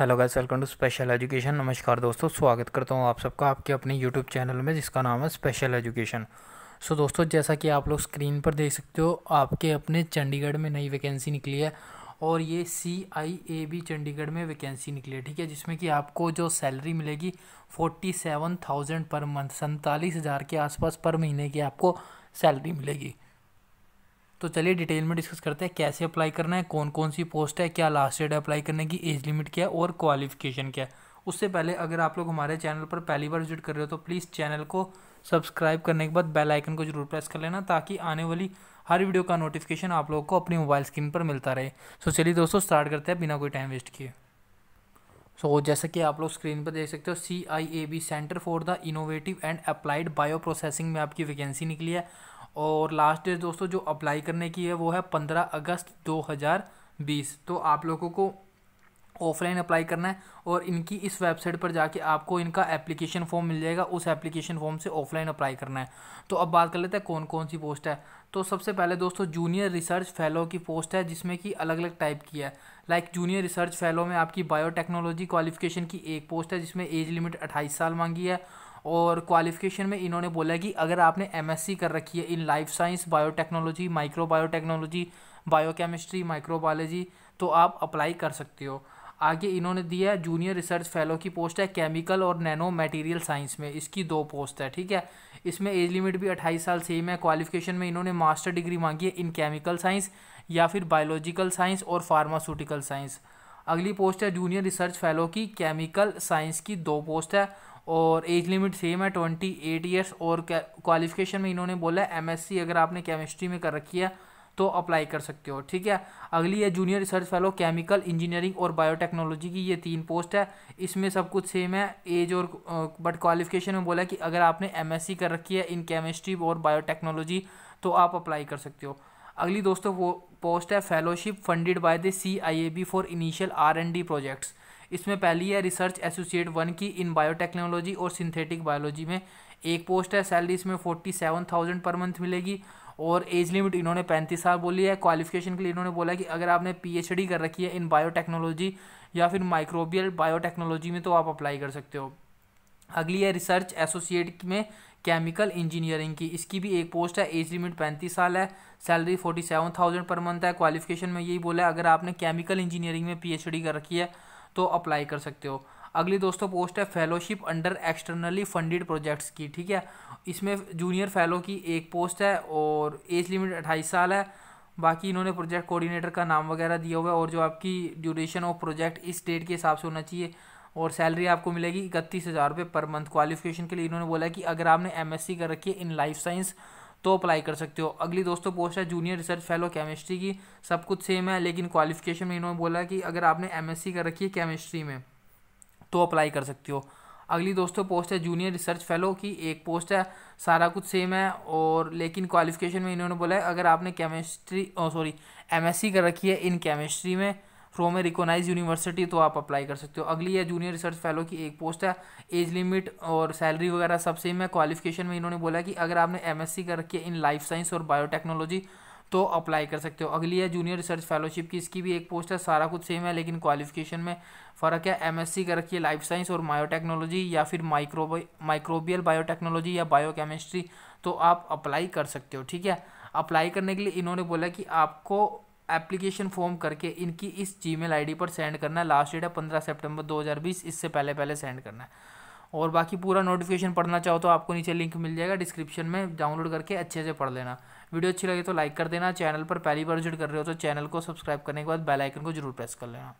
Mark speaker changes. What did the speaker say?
Speaker 1: hello guys welcome to special education नमस्कार दोस्तों स्वागत करता हूँ आप सबका आपके अपने यूट्यूब चैनल में जिसका नाम है स्पेशल एजुकेशन सो दोस्तों जैसा कि आप लोग स्क्रीन पर देख सकते हो आपके अपने चंडीगढ़ में नई वैकेंसी निकली है और ये सी आई ए बी चंडीगढ़ में वैकेंसी निकली है ठीक है जिसमें कि आपको जो सैलरी मिलेगी forty seven thousand per month सैंतालीस हज़ार के आसपास पर महीने की आपको सैलरी मिलेगी तो चलिए डिटेल में डिस्कस करते हैं कैसे अप्लाई करना है कौन कौन सी पोस्ट है क्या लास्ट डेट अप्लाई करने की एज लिमिट क्या है और क्वालिफिकेशन क्या है उससे पहले अगर आप लोग हमारे चैनल पर पहली बार विजिट कर रहे हो तो प्लीज़ चैनल को सब्सक्राइब करने के बाद बेल आइकन को जरूर प्रेस कर लेना ताकि आने वाली हर वीडियो का नोटिफिकेशन आप लोगों को अपनी मोबाइल स्क्रीन पर मिलता रहे सो so, चलिए दोस्तों स्टार्ट करते हैं बिना कोई टाइम वेस्ट किए सो so, जैसा कि आप लोग स्क्रीन पर देख सकते हो C I A B center for the innovative and applied bio processing में आपकी वैकेंसी निकली है और लास्ट डेट दोस्तों जो अप्लाई करने की है वो है पंद्रह अगस्त दो हज़ार बीस तो आप लोगों को ऑफलाइन अप्लाई करना है और इनकी इस वेबसाइट पर जाके आपको इनका एप्लीकेशन फॉर्म मिल जाएगा उस एप्लीकेशन फॉर्म से ऑफलाइन अप्लाई करना है तो अब बात कर लेते हैं कौन कौन सी पोस्ट है तो सबसे पहले दोस्तों जूनियर रिसर्च फेलो की पोस्ट है जिसमें कि अलग अलग टाइप की है लाइक जूनियर रिसर्च फेलो में आपकी बायोटेक्नोलॉजी क्वालिफिकेशन की एक पोस्ट है जिसमें एज लिमिट अट्ठाईस साल मांगी है और क्वालिफिकेशन में इन्होंने बोला कि अगर आपने एमएससी कर रखी है in life science biotechnology micro biotechnology biochemistry microbiology तो आप अप्लाई कर सकते हो आगे इन्होंने दिया है जूनियर रिसर्च फेलो की पोस्ट है केमिकल और नैनो मटेरियल साइंस में इसकी दो पोस्ट है ठीक है इसमें एज लिमिट भी अट्ठाईस साल सेम है क्वालिफिकेशन में इन्होंने मास्टर डिग्री मांगी है इन केमिकल साइंस या फिर बायोलॉजिकल साइंस और फार्मास्यूटिकल साइंस अगली पोस्ट है जूनियर रिसर्च फेलो की केमिकल साइंस की दो पोस्ट है और एज लिमिट सेम है ट्वेंटी एट ईयर्स और क्वालिफिकेशन में इन्होंने बोला है एमएससी अगर आपने केमिस्ट्री में कर रखी है तो अप्लाई कर सकते हो ठीक है अगली है junior research fellow chemical engineering और बायोटेक्नोलॉजी की ये तीन पोस्ट है इसमें सब कुछ सेम है एज और बट क्वालिफिकेशन में बोला कि अगर आपने एम कर रखी है इन केमिस्ट्री और बायोटेक्नोलॉजी तो आप अप्लाई कर सकते हो अगली दोस्तों वो पोस्ट है fellowship funded by the C I A B for initial R and D projects इसमें पहली है रिसर्च एसोसिएट वन की इन बायोटेक्नोलॉजी और सिंथेटिक बायोलॉजी में एक पोस्ट है सैलरी इसमें forty seven thousand per month मिलेगी और एज लिमिट इन्होंने पैंतीस साल बोली है क्वालिफिकेशन के लिए इन्होंने बोला कि अगर आपने पी कर रखी है इन बायोटेक्नोलॉजी या फिर माइक्रोबियल बायोटेक्नोलॉजी में तो आप अप्लाई कर सकते हो अगली है रिसर्च एसोसिएट में केमिकल इंजीनियरिंग की इसकी भी एक पोस्ट है एज लिमिट पैंतीस साल है salary forty seven thousand per month है क्वालिफिकेशन में यही बोला है अगर आपने केमिकल इंजीनियरिंग में पीएचडी कर रखी है तो अप्लाई कर सकते हो अगली दोस्तों पोस्ट है fellowship under externally funded projects की ठीक है इसमें जूनियर फेलो की एक पोस्ट है और एज लिमिट अट्ठाईस साल है बाकी इन्होंने प्रोजेक्ट कोऑर्डिनेटर का नाम वगैरह दिया हुआ है और जो आपकी ड्यूरेशन ऑफ प्रोजेक्ट इस डेट के हिसाब से होना चाहिए और सैलरी आपको मिलेगी इकतीस हज़ार रुपये पर मंथ क्वालिफिकेशन के लिए इन्होंने बोला कि अगर आपने एमएससी कर रखी है इन लाइफ साइंस तो अप्लाई कर सकते हो अगली दोस्तों पोस्ट है जूनियर रिसर्च फेलो केमिस्ट्री की सब कुछ सेम है लेकिन क्वालिफिकेशन में इन्होंने बोला कि अगर आपने सी कर रखी है केमिस्ट्री में तो अप्लाई कर सकते हो अगली दोस्तों पोस्ट है जूनियर रिसर्च फेलो की एक पोस्ट है सारा कुछ सेम है और लेकिन क्वालिफिकेशन में इन्होंने बोला है अगर आपने केमिस्ट्री सॉरी सी कर रखी है इन केमिस्ट्री में फ्रॉम में रिकोनाइज यूनिवर्सिटी तो आप अप्लाई कर सकते हो अगली है जूनियर रिसर्च फेलो की एक पोस्ट है एज लिमिट और सैलरी वगैरह सब सेम है क्वालिफिकेशन में इन्होंने बोला कि अगर आपने एम कर रखी है इन लाइफ साइंस और बायोटेक्नोलॉजी तो अप्लाई कर सकते हो अगली है जूनियर रिसर्च फेलोशिप की इसकी भी एक पोस्ट है सारा कुछ सेम है लेकिन क्वालिफिकेशन में फ़र्क है एम एस सी कर रखी है लाइफ साइंस और बायोटेक्नोलॉजी या फिर माइक्रो माइक्रोबियल बायोटेक्नोलॉजी या बायोकेमिस्ट्री तो आप अप्लाई कर सकते हो ठीक है अप्लाई करने के लिए इन्होंने बोला कि आपको एप्लीकेशन फॉर्म करके इनकी इस जी मेल आई पर सेंड करना है लास्ट डेट है पंद्रह सेप्टेम्बर दो हज़ार बीस इससे पहले पहले सेंड करना है और बाकी पूरा नोटिफिकेशन पढ़ना चाहो तो आपको नीचे लिंक मिल जाएगा डिस्क्रिप्शन में डाउनलोड करके अच्छे से पढ़ लेना वीडियो अच्छी लगे तो लाइक कर देना चैनल पर पहली बार विजिट कर रहे हो तो चैनल को सब्सक्राइब करने के बाद बेल आइकन को जरूर प्रेस कर लेना